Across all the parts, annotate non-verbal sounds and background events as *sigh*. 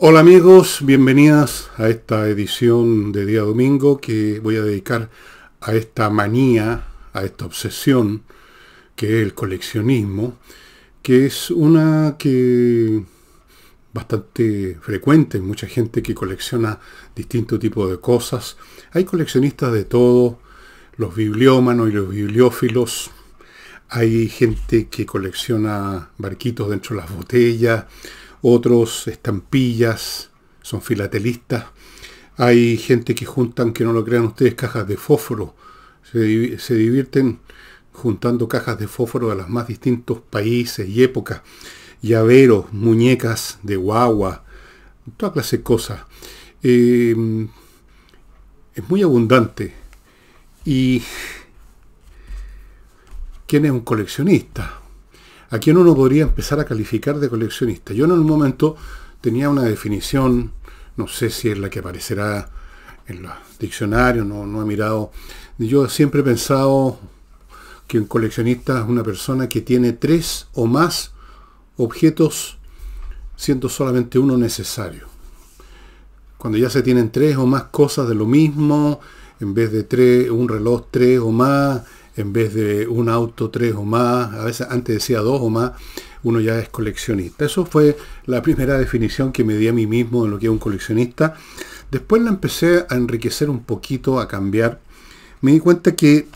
Hola amigos, bienvenidas a esta edición de día domingo que voy a dedicar a esta manía, a esta obsesión que es el coleccionismo, que es una que bastante frecuente, mucha gente que colecciona distinto tipo de cosas. Hay coleccionistas de todo, los bibliómanos y los bibliófilos. Hay gente que colecciona barquitos dentro de las botellas otros estampillas, son filatelistas. Hay gente que juntan, que no lo crean ustedes, cajas de fósforo. Se, divierten juntando cajas de fósforo de los más distintos países y épocas. Llaveros, muñecas de guagua, toda clase de cosas. Em, es muy abundante. Y ¿quién es un coleccionista? a quién uno podría empezar a calificar de coleccionista. Yo en un momento tenía una definición, no sé si es la que aparecerá en los diccionarios, no, no he mirado. Yo siempre he pensado que un coleccionista es una persona que tiene tres o más objetos, siendo solamente uno necesario. Cuando ya se tienen tres o más cosas de lo mismo, en vez de tres, un reloj tres o más, en vez de un auto, tres o más, a veces antes decía dos o más, uno ya es coleccionista. Eso fue la primera definición que me di a mí mismo de lo que es un coleccionista. Después la empecé a enriquecer un poquito, a cambiar. Me di cuenta que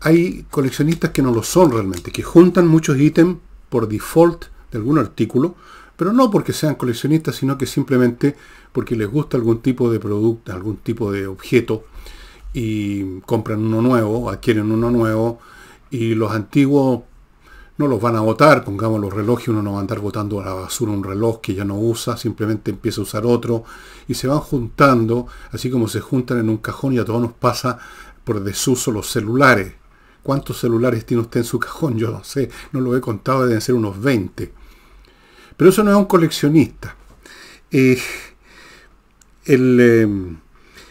hay coleccionistas que no lo son realmente, que juntan muchos ítems por default de algún artículo, pero no porque sean coleccionistas, sino que simplemente porque les gusta algún tipo de producto, algún tipo de objeto, y compran uno nuevo, adquieren uno nuevo y los antiguos no los van a votar, pongamos los relojes, uno no va a andar votando a la basura un reloj que ya no usa, simplemente empieza a usar otro y se van juntando, así como se juntan en un cajón y a todos nos pasa por desuso los celulares. ¿Cuántos celulares tiene usted en su cajón? Yo no sé, no lo he contado, deben ser unos 20. Pero eso no es un coleccionista. Eh, el, eh,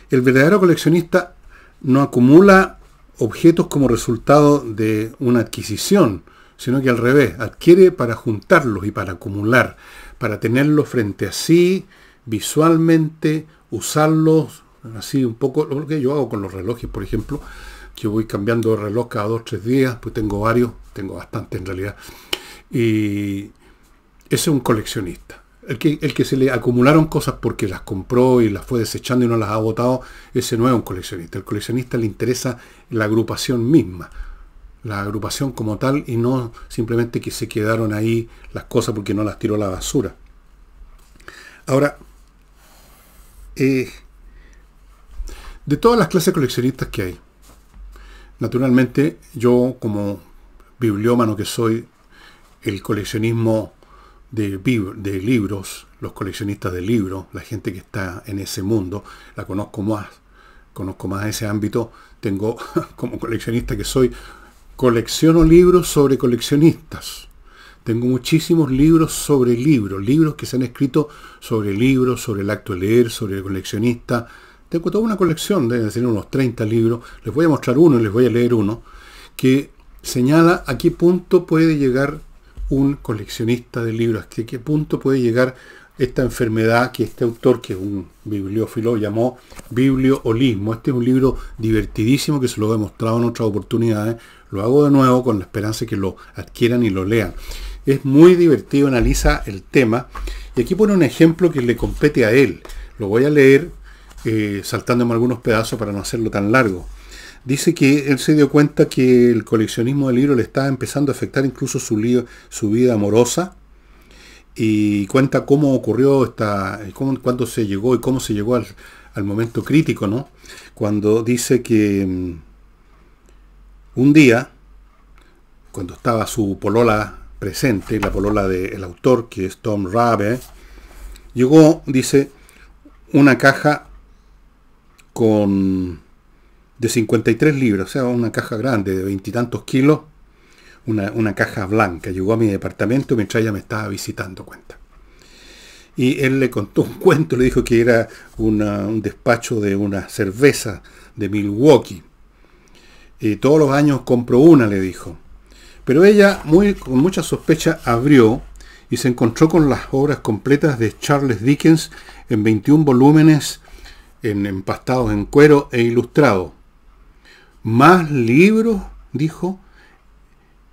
el verdadero coleccionista no acumula objetos como resultado de una adquisición, sino que al revés, adquiere para juntarlos y para acumular, para tenerlos frente a sí, visualmente, usarlos, así un poco lo que yo hago con los relojes, por ejemplo, que voy cambiando de reloj cada dos o tres días, pues tengo varios, tengo bastante en realidad. Y ese es un coleccionista el que, se le acumularon cosas porque las compró y las fue desechando y no las ha botado, ese no es un coleccionista. El coleccionista le interesa la agrupación misma, la agrupación como tal y no simplemente que se quedaron ahí las cosas porque no las tiró a la basura. Ahora, eh, de todas las clases coleccionistas que hay, naturalmente yo como bibliómano que soy, el coleccionismo de, libros, los coleccionistas de libros, la gente que está en ese mundo, la conozco más, conozco más ese ámbito, tengo *laughs* como coleccionista que soy, colecciono libros sobre coleccionistas. Tengo muchísimos libros sobre libros, libros que se han escrito sobre libros, sobre el acto de leer, sobre el coleccionista. Tengo toda una colección, deben ser unos 30 libros. Les voy a mostrar uno y les voy a leer uno, que señala a qué punto puede llegar un coleccionista de libros, hasta qué punto puede llegar esta enfermedad que este autor, que es un bibliófilo, llamó bibliolismo? Este es un libro divertidísimo que se lo he mostrado en otras oportunidades. Lo hago de nuevo con la esperanza de que lo adquieran y lo lean. Es muy divertido, analiza el tema. Y aquí pone un ejemplo que le compete a él. Lo voy a leer eh, saltándome algunos pedazos para no hacerlo tan largo dice que él se dio cuenta que el coleccionismo del libro le estaba empezando a afectar incluso su, vida amorosa y cuenta cómo ocurrió esta, cuándo se llegó y cómo se llegó al, momento crítico, ¿no? Cuando dice que mm, un día, cuando estaba su polola presente, la polola del autor, que es Tom Rabe, llegó, dice, una caja con de 53 libras, o sea, una caja grande de veintitantos kilos, una, caja blanca. Llegó a mi departamento mientras ella me estaba visitando, cuenta. Y él le contó un cuento, le dijo que era un despacho de una cerveza de Milwaukee. Y eh, todos los años compro una, le dijo. Pero ella, muy, con mucha sospecha, abrió y se encontró con las obras completas de Charles Dickens en 21 volúmenes en empastados en cuero e ilustrados. Más libros, dijo,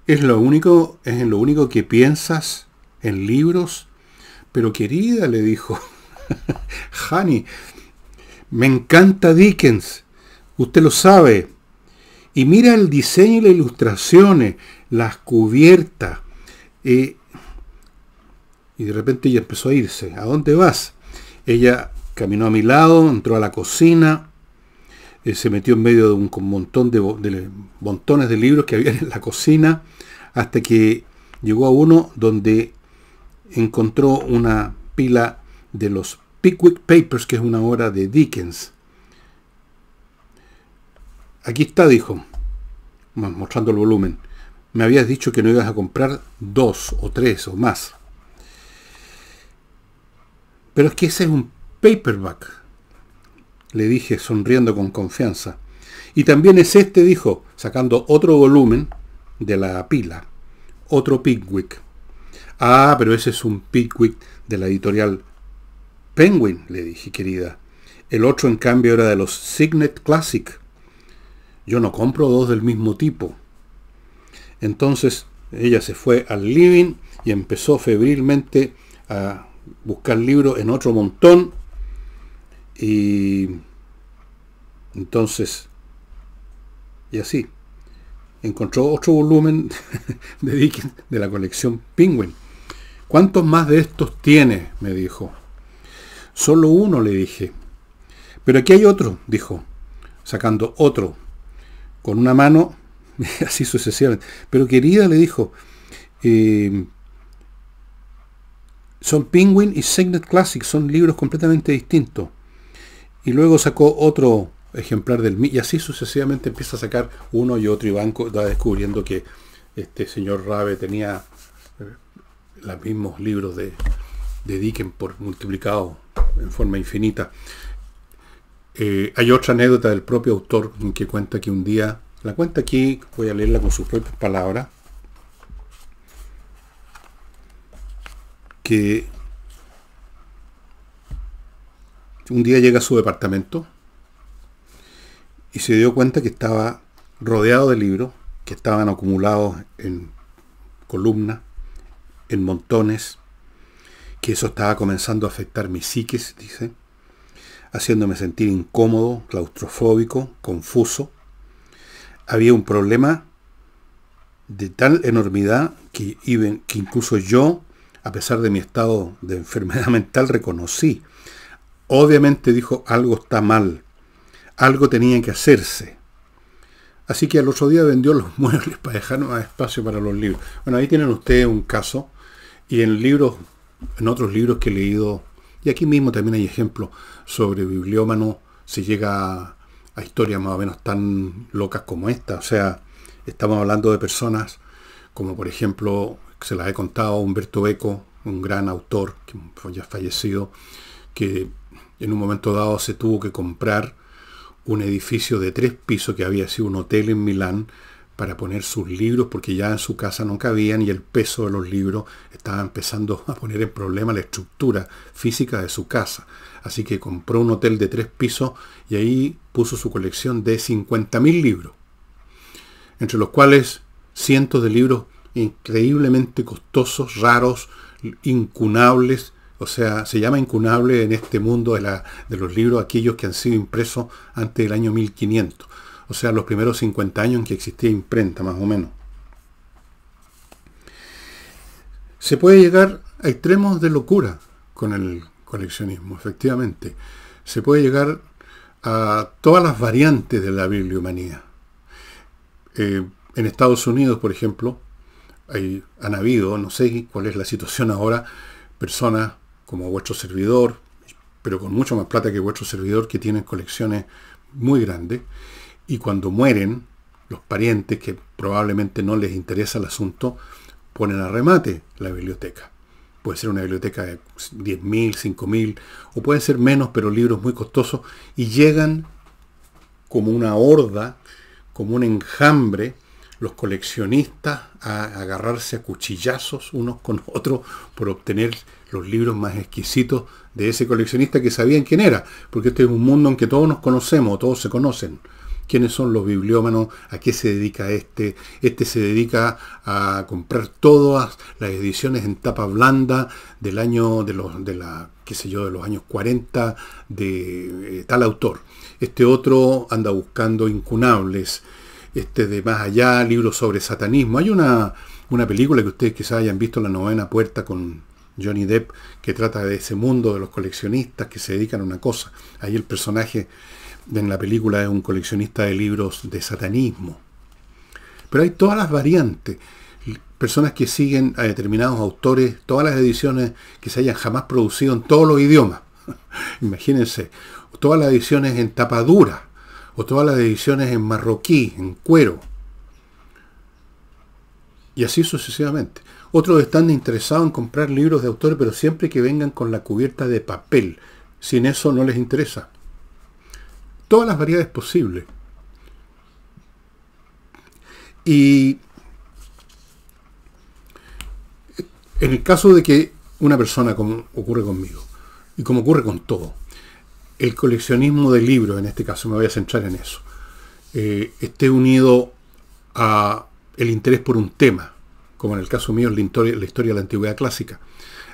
es lo único, es lo único que piensas en libros. Pero querida, le dijo, Hani, *laughs* me encanta Dickens, usted lo sabe. Y mira el diseño y las ilustraciones, las cubiertas. Eh, y de repente ella empezó a irse. ¿A dónde vas? Ella caminó a mi lado, entró a la cocina, eh, se metió en medio de un, montón de, de, montones de libros que había en la cocina, hasta que llegó a uno donde encontró una pila de los Pickwick Papers, que es una obra de Dickens. Aquí está, dijo, mostrando el volumen. Me habías dicho que no ibas a comprar dos o tres o más. Pero es que ese es un paperback le dije sonriendo con confianza. Y también es este, dijo, sacando otro volumen de la pila. Otro Pickwick. Ah, pero ese es un Pickwick de la editorial Penguin, le dije, querida. El otro, en cambio, era de los Signet Classic. Yo no compro dos del mismo tipo. Entonces ella se fue al living y empezó febrilmente a buscar libros en otro montón y entonces, y así, encontró otro volumen *laughs* de Dickens de la colección Penguin. ¿Cuántos más de estos tiene? me dijo. Solo uno, le dije. Pero aquí hay otro, dijo, sacando otro, con una mano, *laughs* así sucesivamente. Pero querida, le dijo, eh, son Penguin y Signet Classic, son libros completamente distintos y luego sacó otro ejemplar del y así sucesivamente empieza a sacar uno y otro y banco va descubriendo que este señor Rabe tenía eh, los mismos libros de, de por multiplicado en forma infinita. Eh, hay otra anécdota del propio autor que cuenta que un día, la cuenta aquí, voy a leerla con sus propias palabras, que un día llega a su departamento y se dio cuenta que estaba rodeado de libros que estaban acumulados en columnas, en montones, que eso estaba comenzando a afectar mi psique, dice, haciéndome sentir incómodo, claustrofóbico, confuso. Había un problema de tal enormidad que, que incluso yo, a pesar de mi estado de enfermedad *laughs* mental, reconocí obviamente dijo algo está mal, algo tenía que hacerse. Así que al otro día vendió los *laughs* muebles para dejar más espacio para los libros. Bueno, ahí tienen ustedes un caso y en libros, en otros libros que he leído, y aquí mismo también hay ejemplos sobre bibliómanos, se llega a, historias más o menos tan locas como esta. O sea, estamos hablando de personas como por ejemplo, se las he contado, Humberto Eco, un gran autor que ya fallecido, que en un momento dado se tuvo que comprar un edificio de tres pisos que había sido un hotel en Milán para poner sus libros porque ya en su casa no cabían y el peso de los libros estaba empezando a poner en problema la estructura física de su casa. Así que compró un hotel de tres pisos y ahí puso su colección de 50.000 libros, entre los cuales cientos de libros increíblemente costosos, raros, incunables o sea, se llama incunable en este mundo de, los libros aquellos que han sido impresos antes del año 1500. O sea, los primeros 50 años en que existía imprenta, más o menos. Se puede llegar a extremos de locura con el coleccionismo, efectivamente. Se puede llegar a todas las variantes de la bibliomanía. Eh, en Estados Unidos, por ejemplo, han habido, no sé cuál es la situación ahora, personas como vuestro servidor, pero con mucho más plata que vuestro servidor, que tienen colecciones muy grandes, y cuando mueren, los parientes que probablemente no les interesa el asunto, ponen a remate la biblioteca. Puede ser una biblioteca de 10.000, 5.000, o puede ser menos, pero libros muy costosos, y llegan como una horda, como un enjambre, los coleccionistas a agarrarse a cuchillazos unos con otros por obtener los libros más exquisitos de ese coleccionista que sabían quién era, porque este es un mundo en que todos nos conocemos, todos se conocen. ¿Quiénes son los bibliómanos? ¿A qué se dedica este? Este se dedica a comprar todas las ediciones en tapa blanda del año de los de la qué sé yo, de los años 40 de eh, tal autor. Este otro anda buscando incunables este de más allá, libros sobre satanismo. Hay una, película que ustedes quizás hayan visto, La Novena Puerta, con Johnny Depp, que trata de ese mundo de los coleccionistas que se dedican a una cosa. Ahí el personaje en la película es un coleccionista de libros de satanismo. Pero hay todas las variantes. Personas que siguen a determinados autores, todas las ediciones que se hayan jamás producido en todos los idiomas. *laughs* Imagínense, todas las ediciones en tapa dura o todas las ediciones en marroquí, en cuero. Y así sucesivamente. Otros están interesados en comprar libros de autores pero siempre que vengan con la cubierta de papel. Sin eso no les interesa. Todas las variedades posibles. Y en el caso de que una persona, como ocurre conmigo, y como ocurre con todo, el coleccionismo de libros, en este caso me voy a centrar en eso, eh, esté unido a el interés por un tema, como en el caso mío la historia, la historia de la antigüedad clásica.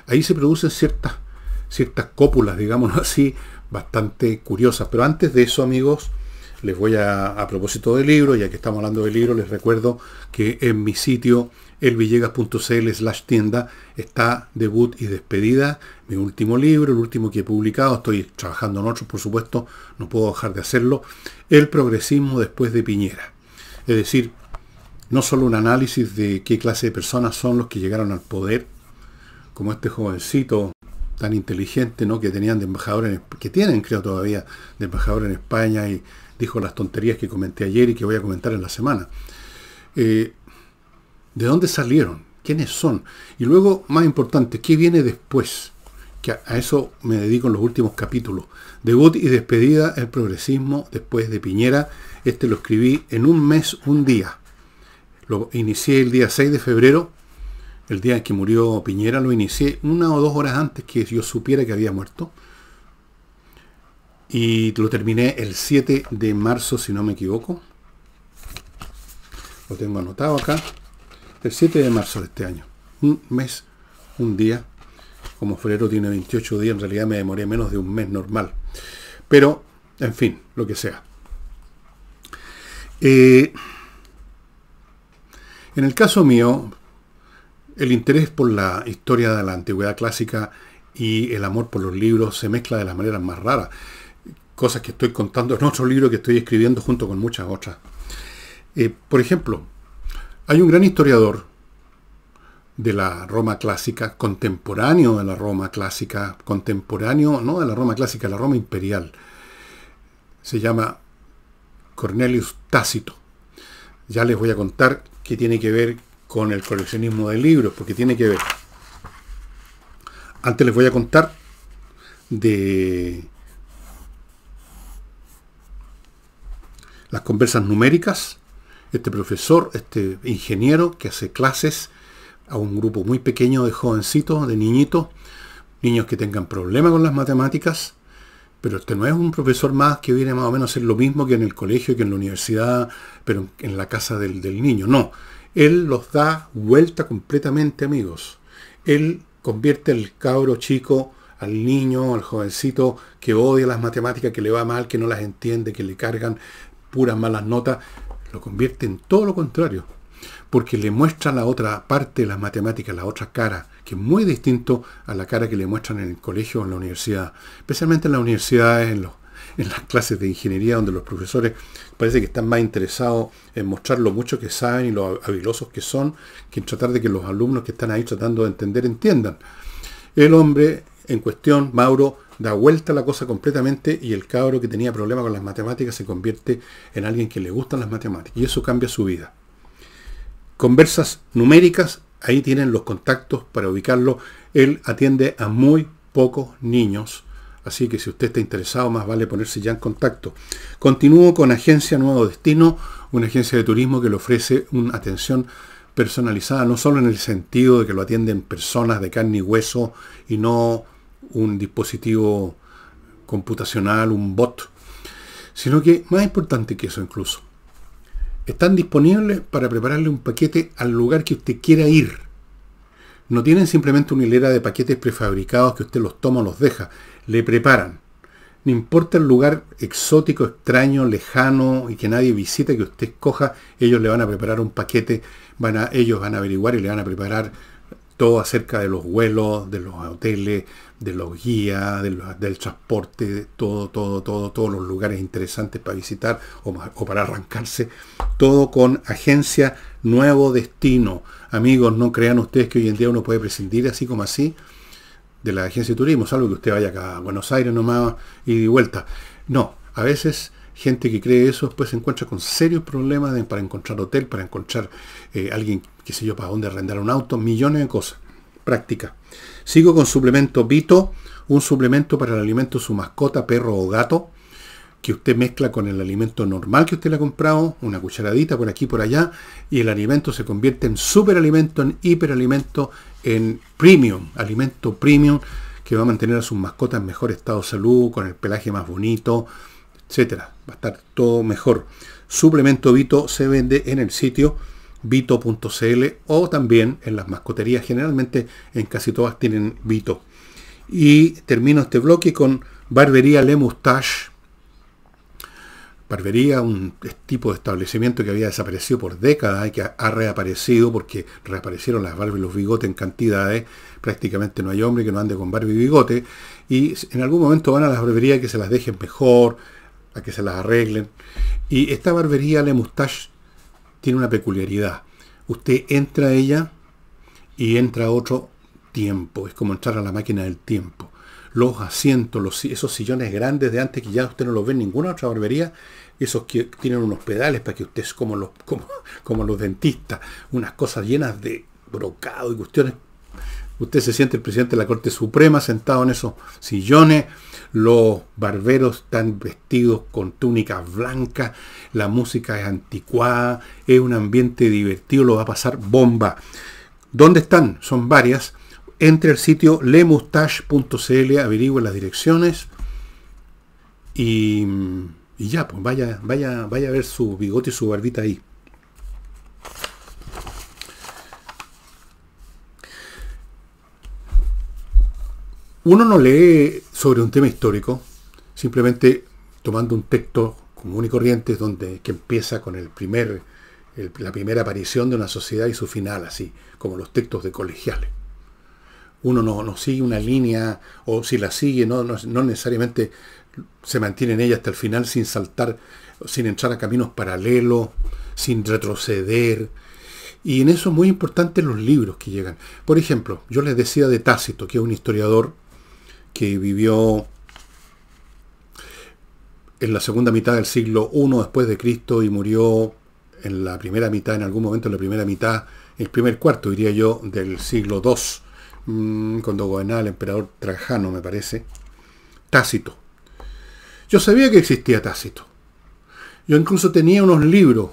Ahí se producen ciertas, ciertas cópulas, digámoslo *laughs* así, bastante curiosas. Pero antes de eso, amigos, les voy a, a propósito del libro, ya que estamos hablando del libro, les recuerdo que en mi sitio elvillegas.cl slash tienda está debut y despedida, mi último libro, el último que he publicado, estoy trabajando en otros por supuesto, no puedo dejar de hacerlo, El progresismo después de Piñera. Es decir, no solo un análisis de qué clase de personas son los que llegaron al poder, como este jovencito tan inteligente, ¿no? que tenían de embajador que tienen creo todavía de embajador en España y dijo las tonterías que comenté ayer y que voy a comentar en la semana. Eh, de dónde salieron, quiénes son. Y luego, más importante, qué viene después. Que a, eso me dedico en los últimos capítulos. Debut y despedida, el progresismo después de Piñera. Este lo escribí en un mes, un día. Lo inicié el día 6 de febrero, el día en que murió Piñera, lo inicié una o dos horas antes que yo supiera que había muerto. Y lo terminé el 7 de marzo, si no me equivoco. Lo tengo anotado acá el 7 de marzo de este año. Un mes, un día. Como febrero tiene 28 días, en realidad me demoré menos de un mes normal. Pero, en fin, lo que sea. Eh, en el caso mío, el interés por la historia de la antigüedad clásica y el amor por los libros se mezcla de las maneras más raras. Cosas que estoy contando en otro libro que estoy escribiendo junto con muchas otras. Eh, por ejemplo, hay un gran historiador de la Roma clásica, contemporáneo de la Roma clásica, contemporáneo, no de la Roma clásica, de la Roma imperial. Se llama Cornelius Tácito. Ya les voy a contar qué tiene que ver con el coleccionismo de libros, porque tiene que ver. Antes les voy a contar de las conversas numéricas este profesor, este ingeniero que hace clases a un grupo muy pequeño de jovencitos, de niñitos, niños que tengan problemas con las matemáticas, pero este no es un profesor más que viene más o menos a hacer lo mismo que en el colegio, que en la universidad, pero en la casa del, del niño. No, él los da vuelta completamente, amigos. Él convierte al cabro chico, al niño, al jovencito que odia las matemáticas, que le va mal, que no las entiende, que le cargan puras malas notas, lo convierte en todo lo contrario, porque le muestra la otra parte de las matemáticas, la otra cara, que es muy distinto a la cara que le muestran en el colegio o en la universidad, especialmente en las universidades, en, en las clases de ingeniería, donde los profesores parece que están más interesados en mostrar lo mucho que saben y lo habilosos que son, que en tratar de que los alumnos que están ahí tratando de entender entiendan. El hombre en cuestión, Mauro, da vuelta la cosa completamente y el cabro que tenía problemas con las matemáticas se convierte en alguien que le gustan las matemáticas y eso cambia su vida. Conversas numéricas, ahí tienen los contactos para ubicarlo. Él atiende a muy pocos niños, así que si usted está interesado más vale ponerse ya en contacto. Continúo con Agencia Nuevo Destino, una agencia de turismo que le ofrece una atención personalizada, no solo en el sentido de que lo atienden personas de carne y hueso y no un dispositivo computacional, un bot, sino que más importante que eso incluso, están disponibles para prepararle un paquete al lugar que usted quiera ir. No tienen simplemente una hilera de paquetes prefabricados que usted los toma o los deja, le preparan. No importa el lugar exótico, extraño, lejano y que nadie visite que usted escoja, ellos le van a preparar un paquete, van a, ellos van a averiguar y le van a preparar todo acerca de los vuelos, de los hoteles, de los guías, del transporte, de todo, todo, todo, todos los lugares interesantes para visitar o, o, para arrancarse. Todo con agencia Nuevo Destino. Amigos, no crean ustedes que hoy en día uno puede prescindir así como así de la agencia de turismo, salvo que usted vaya acá a Buenos Aires nomás y de vuelta. No, a veces gente que cree eso después se encuentra con serios problemas para encontrar hotel, para encontrar eh, alguien, qué sé yo, para dónde arrendar un auto, millones de cosas. Práctica. Sigo con suplemento Vito, un suplemento para el alimento de su mascota, perro o gato, que usted mezcla con el alimento normal que usted le ha comprado, una cucharadita por aquí por allá, y el alimento se convierte en superalimento, en hiperalimento, en premium, alimento premium, que va a mantener a sus mascotas en mejor estado de salud, con el pelaje más bonito, etcétera. Va a estar todo mejor. Suplemento Vito se vende en el sitio vito.cl o también en las mascoterías. Generalmente en casi todas tienen Vito. Y termino este bloque con Barbería Le Mustache Barbería, un tipo de establecimiento que había desaparecido por décadas y que ha reaparecido porque reaparecieron las barbas y los bigotes en cantidades. Prácticamente no hay hombre que no ande con barba y bigote. Y en algún momento van a las barberías que se las dejen mejor, a que se las arreglen. Y esta barbería Le Mustache, tiene una peculiaridad. Usted entra a ella y entra a otro tiempo. Es como entrar a la máquina del tiempo. Los asientos, los, esos sillones grandes de antes que ya usted no los ve en ninguna otra barbería, esos que tienen unos pedales para que usted como los, como, como los dentistas, unas cosas llenas de brocado y cuestiones Usted se siente el presidente de la Corte Suprema sentado en esos sillones. Los barberos están vestidos con túnicas blancas. La música es anticuada. Es un ambiente divertido. Lo va a pasar bomba. ¿Dónde están? Son varias. Entre el sitio lemustache.cl, averigüe las direcciones. Y, ya, pues vaya, vaya, vaya a ver su bigote y su barbita ahí. Uno no lee sobre un tema histórico simplemente tomando un texto común y corriente donde, que empieza con el primer, la primera aparición de una sociedad y su final, así como los textos de colegiales. Uno no, sigue una línea, o si la sigue, no, no necesariamente se mantiene en ella hasta el final sin saltar, sin entrar a caminos paralelos, sin retroceder, y en eso es muy importante los libros que llegan. Por ejemplo, yo les decía de Tácito, que es un historiador que vivió en la segunda mitad del siglo I después de Cristo y murió en la primera mitad, en algún momento en la primera mitad, el primer cuarto, diría yo, del siglo II, cuando gobernaba el emperador Trajano, me parece, Tácito. Yo sabía que existía Tácito. Yo incluso tenía unos libros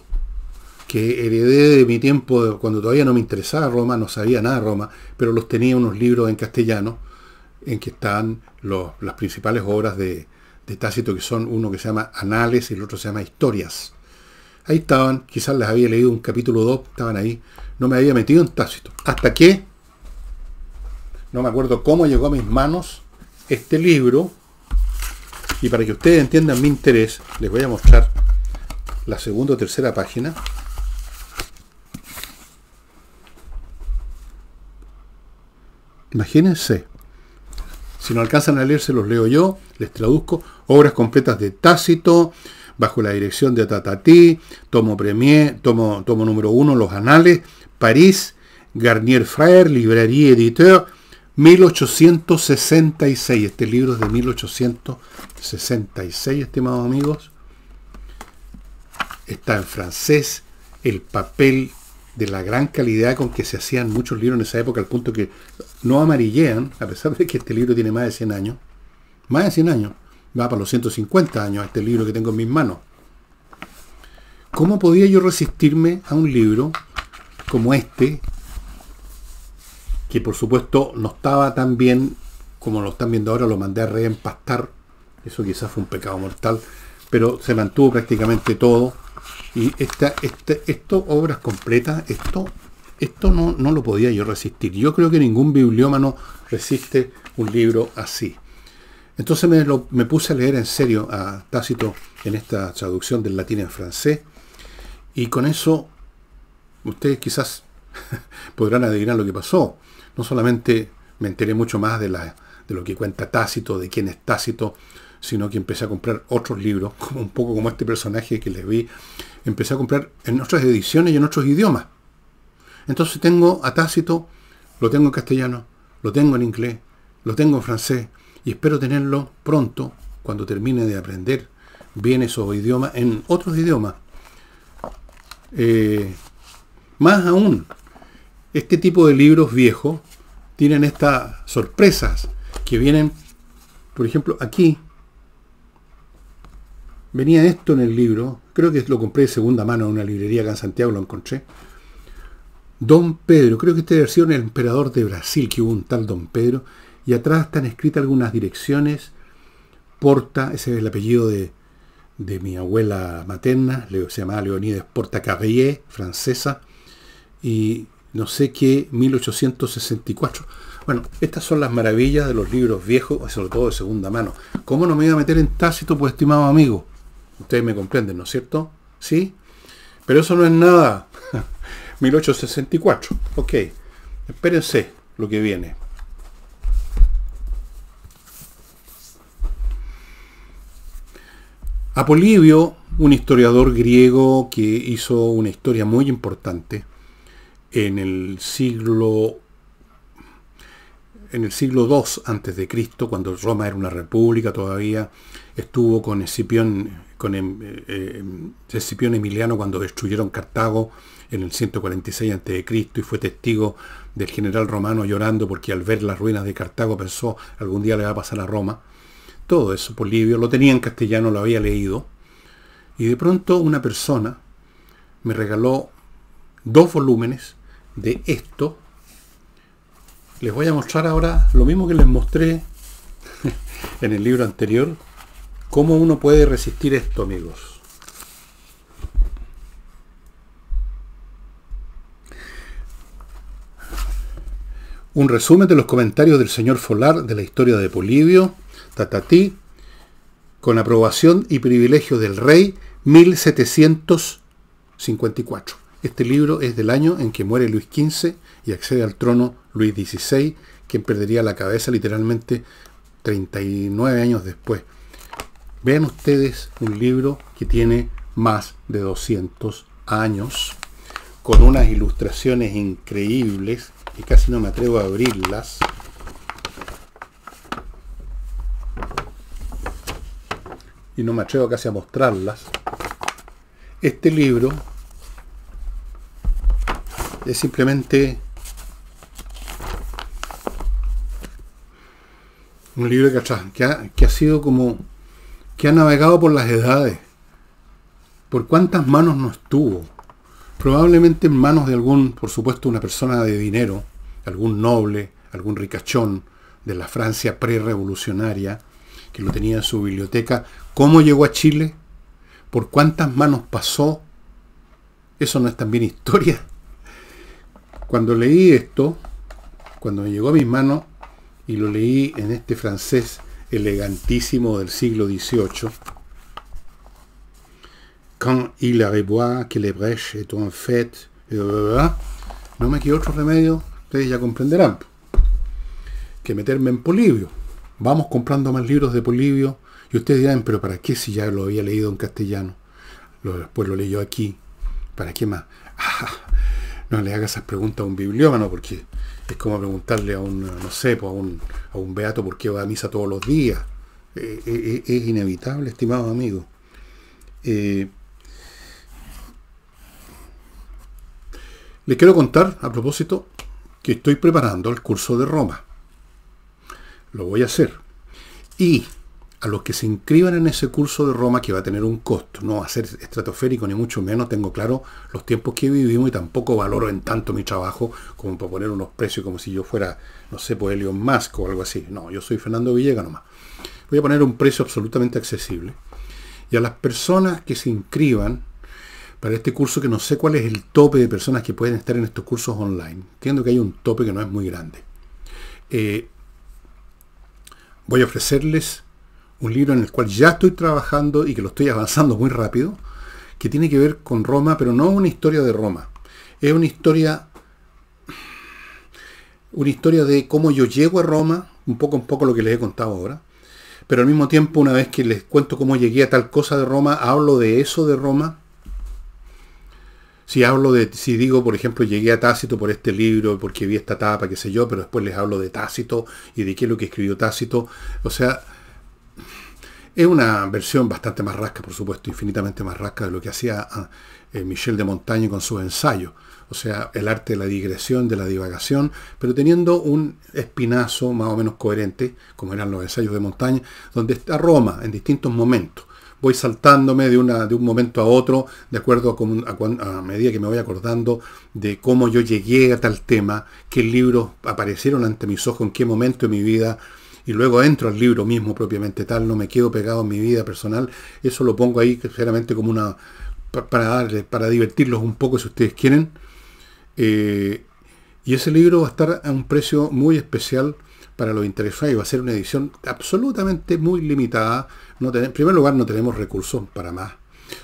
que heredé de mi tiempo, cuando todavía no me interesaba Roma, no sabía nada de Roma, pero los tenía unos libros en castellano, en que están las principales obras de, Tácito, que son uno que se llama Anales y el otro se llama Historias. Ahí estaban, quizás les había leído un capítulo 2, estaban ahí. No me había metido en Tácito. Hasta que, no me acuerdo cómo llegó a mis manos este libro. Y para que ustedes entiendan mi interés, les voy a mostrar la segunda o tercera página. Imagínense, si no alcanzan a leerse los leo yo, les traduzco. Obras completas de Tácito, bajo la dirección de Tatatí, tomo premier, tomo, tomo número uno, Los Anales, París, Garnier frayer Librería Editeur, 1866. Este libro es de 1866, estimados amigos. Está en francés. El papel de la gran calidad con que se hacían muchos libros en esa época, al punto que no amarillean, a pesar de que este libro tiene más de 100 años, más de 100 años, va para los 150 años este libro que tengo en mis manos. ¿Cómo podía yo resistirme a un libro como este, que por supuesto no estaba tan bien como lo están viendo ahora, lo mandé a reempastar, eso quizás fue un pecado mortal, pero se mantuvo prácticamente todo. Y esta, esta esto, obras completas, esto esto no, lo podía yo resistir. Yo creo que ningún bibliómano resiste un libro así. Entonces me, puse a leer en serio a Tácito en esta traducción del latín en francés y con eso ustedes quizás *laughs* podrán adivinar lo que pasó. No solamente me enteré mucho más de, la, de lo que cuenta Tácito, de quién es Tácito, sino que empecé a comprar otros libros, *laughs* un poco como este personaje que les vi. Empecé a comprar en otras ediciones y en otros idiomas. Entonces tengo a Tácito, lo tengo en castellano, lo tengo en inglés, lo tengo en francés y espero tenerlo pronto, cuando termine de aprender bien esos idiomas, en otros idiomas. Eh, más aún, este tipo de libros viejos tienen estas sorpresas que vienen, por ejemplo, aquí. Venía esto en el libro, creo que lo compré de segunda mano en una librería acá en Santiago, lo encontré. Don Pedro, creo que este versión ser el emperador de Brasil, que hubo un tal Don Pedro, y atrás están escritas algunas direcciones. Porta, ese es el apellido de, de mi abuela materna, se llamaba Leonides Porta Carrier, francesa, y no sé qué, 1864. Bueno, estas son las maravillas de los libros viejos, sobre todo de segunda mano. ¿Cómo no me iba a meter en Tácito, pues estimado amigo? Ustedes me comprenden, ¿no es cierto? ¿Sí? Pero eso no es nada. 1864. Ok, espérense lo que viene. Apolibio, un historiador griego que hizo una historia muy importante en el siglo en el siglo II antes de Cristo, cuando Roma era una república todavía, estuvo con Escipión, con eh, eh, Escipión Emiliano cuando destruyeron Cartago en el 146 a.C. y fue testigo del general romano llorando porque al ver las ruinas de Cartago pensó algún día le va a pasar a Roma. Todo eso por Livio. lo tenía en castellano, lo había leído. Y de pronto una persona me regaló dos volúmenes de esto. Les voy a mostrar ahora lo mismo que les mostré *laughs* en el libro anterior, cómo uno puede resistir esto, amigos. un resumen de los comentarios del señor Folar de la historia de Polibio, Tatatí, con aprobación y privilegio del rey, 1754. Este libro es del año en que muere Luis XV y accede al trono Luis XVI, quien perdería la cabeza literalmente 39 años después. Vean ustedes un libro que tiene más de 200 años, con unas ilustraciones increíbles, y casi no me atrevo a abrirlas. Y no me atrevo casi a mostrarlas. Este libro es simplemente un libro que ha, que ha sido como que ha navegado por las edades. ¿Por cuántas manos no estuvo? probablemente en manos de algún, por supuesto, una persona de dinero, algún noble, algún ricachón de la Francia prerevolucionaria, que lo tenía en su biblioteca, cómo llegó a Chile, por cuántas manos pasó, eso no es también historia. Cuando leí esto, cuando me llegó a mis manos, y lo leí en este francés elegantísimo del siglo XVIII, Quand il que les brèches et en fait, no me quedó otro remedio, ustedes ya comprenderán, que meterme en Polibio. Vamos comprando más libros de Polibio y ustedes dirán, pero ¿para qué si ya lo había leído en castellano? después lo leí yo aquí. ¿Para qué más? *laughs* no le haga esas preguntas a un bibliómano porque es como preguntarle a un, no sé, pues, a un, beato por qué va a misa todos los días. Eh, eh, eh, es inevitable, estimado amigo. Eh, Les quiero contar, a propósito, que estoy preparando el curso de Roma. Lo voy a hacer. Y a los que se inscriban en ese curso de Roma, que va a tener un costo, no va a ser estratosférico ni mucho menos, tengo claro los tiempos que vivimos y tampoco valoro en tanto mi trabajo como para poner unos precios como si yo fuera, no sé, por pues, Elon Musk o algo así. No, yo soy Fernando Villegas nomás. Voy a poner un precio absolutamente accesible. Y a las personas que se inscriban para este curso que no sé cuál es el tope de personas que pueden estar en estos cursos online. Entiendo que hay un tope que no es muy grande. Eh, voy a ofrecerles un libro en el cual ya estoy trabajando y que lo estoy avanzando muy rápido, que tiene que ver con Roma, pero no una historia de Roma. Es una historia, una historia de cómo yo llego a Roma, un poco un poco lo que les he contado ahora, pero al mismo tiempo una vez que les cuento cómo llegué a tal cosa de Roma, hablo de eso de Roma, si hablo de, si digo, por ejemplo, llegué a Tácito por este libro, porque vi esta tapa, qué sé yo, pero después les hablo de Tácito y de qué es lo que escribió Tácito. O sea, es una versión bastante más rasca, por supuesto, infinitamente más rasca de lo que hacía ah, eh, Michel de Montaigne con sus ensayos. O sea, el arte de la digresión, de la divagación, pero teniendo un espinazo más o menos coherente, como eran los ensayos de Montaña, donde está Roma en distintos momentos voy saltándome de, una, de un momento a otro, de acuerdo a, medida que me voy acordando de cómo yo llegué a tal tema, qué libros aparecieron ante mis ojos, en qué momento de mi vida, y luego entro al libro mismo propiamente tal, no me quedo pegado en mi vida personal. Eso lo pongo ahí, sinceramente, como una. para darle, para divertirlos un poco si ustedes quieren. Eh, y ese libro va a estar a un precio muy especial para los interesados y va a ser una edición absolutamente muy limitada en primer lugar, no tenemos recursos para más.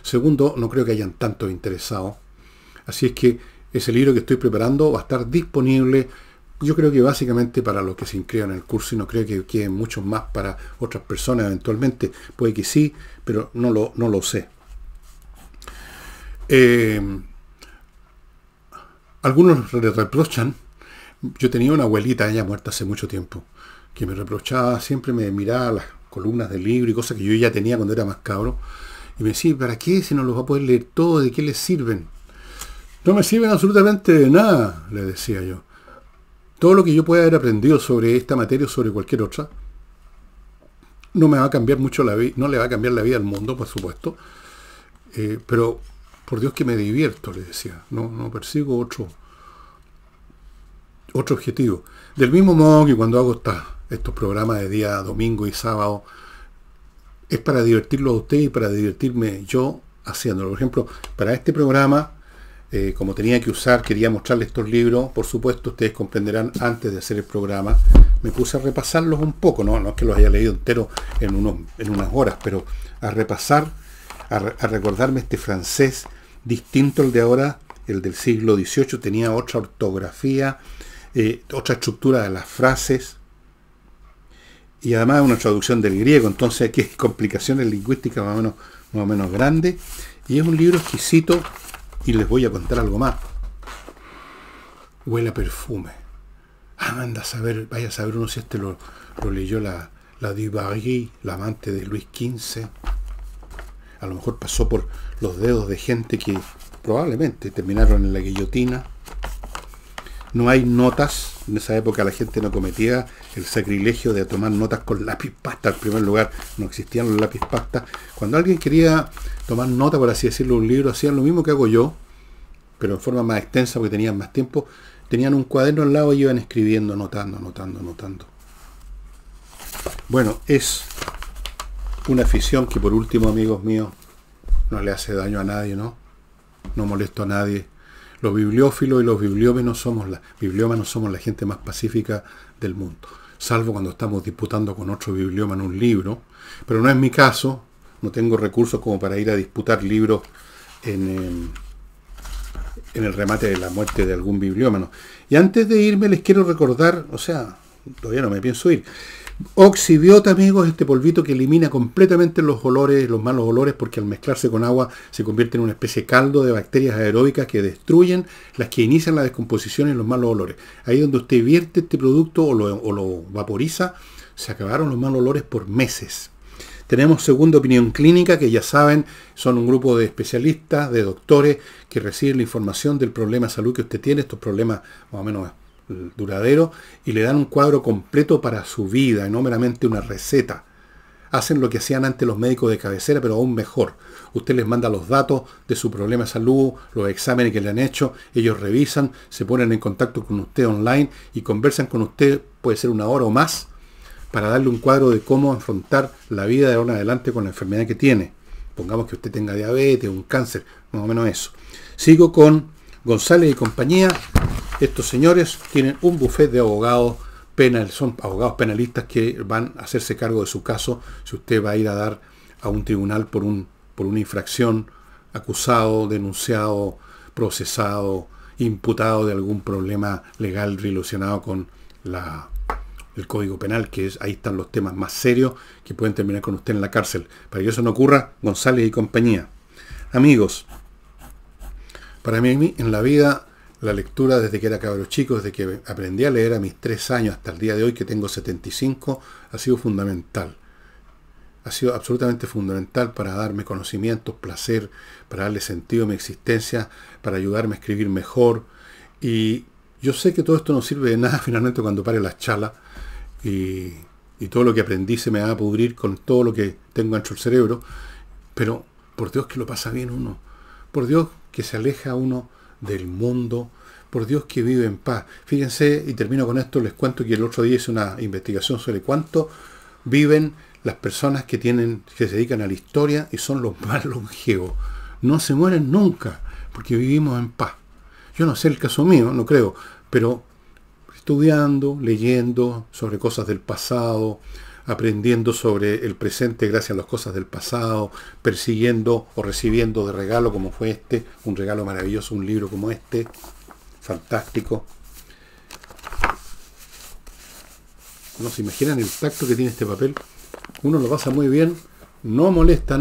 Segundo, no creo que hayan tantos interesados. Así es que ese libro que estoy preparando va a estar disponible, yo creo que básicamente para los que se inscriban en el curso y no creo que queden muchos más para otras personas eventualmente. Puede que sí, pero no lo, no lo sé. Em, algunos le reprochan. Yo tenía una abuelita, ella muerta hace mucho tiempo, que me reprochaba, siempre me miraba las columnas de libro y cosas que yo ya tenía cuando era más cabro. Y me decía, ¿para qué si no los va a poder leer todo? ¿De qué les sirven? No me sirven absolutamente de nada, le decía yo. Todo lo que yo pueda haber aprendido sobre esta materia o sobre cualquier otra, no me va a cambiar mucho la vida, no le va a cambiar la vida al mundo, por supuesto. Eh, pero por Dios que me divierto, le decía. No, no persigo otro, otro objetivo. Del mismo modo que cuando hago está estos programas de día domingo y sábado, es para divertirlo a usted y para divertirme yo haciéndolo. Por ejemplo, para este programa, eh, como tenía que usar, quería mostrarles estos libros, por supuesto ustedes comprenderán antes de hacer el programa, me puse a repasarlos un poco, no, no es que los haya leído entero en, en unas horas, pero a repasar, a, recordarme este francés distinto al de ahora, el del siglo XVIII tenía otra ortografía, eh, otra estructura de las frases, y además es una traducción del griego, entonces aquí hay complicaciones lingüísticas más o menos, más o menos grandes. Y es un libro exquisito y les voy a contar algo más. Huele perfume. Ah, a saber, vaya a saber uno si este lo, leyó la, la la amante de Luis XV. A lo mejor pasó por los dedos de gente que probablemente terminaron en la guillotina. No hay notas en esa época la gente no cometía el sacrilegio de tomar notas con lápiz pasta. En primer lugar, no existían los lápiz pasta. Cuando alguien quería tomar nota, por así decirlo, un libro, hacían lo mismo que hago yo, pero en forma más extensa porque tenían más tiempo. Tenían un cuaderno al lado y iban escribiendo, notando, notando, notando. Bueno, es una afición que por último, amigos míos, no le hace daño a nadie, ¿no? No molesto a nadie los bibliófilos y los bibliómanos somos la, somos la gente más pacífica del mundo, salvo cuando estamos disputando con otro bibliómano un libro, pero no es mi caso, no tengo recursos como para ir a disputar libros en, em, en el remate de la muerte de algún bibliómano. Y antes de irme les quiero recordar, o sea, todavía no me pienso ir, Oxibiota, amigos, este polvito que elimina completamente los olores, los malos olores, porque al mezclarse con agua se convierte en una especie de caldo de bacterias aeróbicas que destruyen las que inician la descomposición y los malos olores. Ahí donde usted vierte este producto o lo, o lo vaporiza, se acabaron los malos olores por meses. Tenemos segunda opinión clínica, que ya saben, son un grupo de especialistas, de doctores, que reciben la información del problema de salud que usted tiene, estos problemas más o menos duradero y le dan un cuadro completo para su vida, y no meramente una receta. Hacen lo que hacían antes los médicos de cabecera, pero aún mejor. Usted les manda los datos de su problema de salud, los exámenes que le han hecho, ellos revisan, se ponen en contacto con usted online y conversan con usted, puede ser una hora o más, para darle un cuadro de cómo afrontar la vida de ahora en adelante con la enfermedad que tiene. Pongamos que usted tenga diabetes, un cáncer, más o menos eso. Sigo con González y compañía, estos señores tienen un buffet de abogados penal, son abogados penalistas que van a hacerse cargo de su caso si usted va a ir a dar a un tribunal por, un, por una infracción, acusado, denunciado, procesado, imputado de algún problema legal relacionado con el Código Penal, que es, ahí están los temas más serios que pueden terminar con usted en la cárcel. Para que eso no ocurra, González y compañía. Amigos, para mí en la vida la lectura desde que era cabro chico, desde que aprendí a leer a mis tres años hasta el día de hoy que tengo 75, ha sido fundamental. Ha sido absolutamente fundamental para darme conocimientos, placer, para darle sentido a mi existencia, para ayudarme a escribir mejor. Y yo sé que todo esto no sirve de nada *laughs* finalmente cuando pare la chala y, todo lo que aprendí se me va a pudrir con todo lo que tengo ancho el cerebro. Pero por Dios que lo pasa bien uno. Por Dios que se aleja uno del mundo. Por Dios que vive en paz. Fíjense, y termino con esto, les cuento que el otro día hice una investigación sobre cuánto viven las personas que tienen, que se dedican a la historia y son los *laughs* más longevos. No se mueren nunca, porque vivimos en paz. Yo no sé el caso mío, no creo, pero estudiando, leyendo sobre cosas del pasado, aprendiendo sobre el presente gracias a las cosas del pasado, persiguiendo o recibiendo de regalo como fue este, un regalo maravilloso, un libro como este, fantástico. No se imaginan el tacto que tiene este papel. Uno lo pasa muy bien, no molesta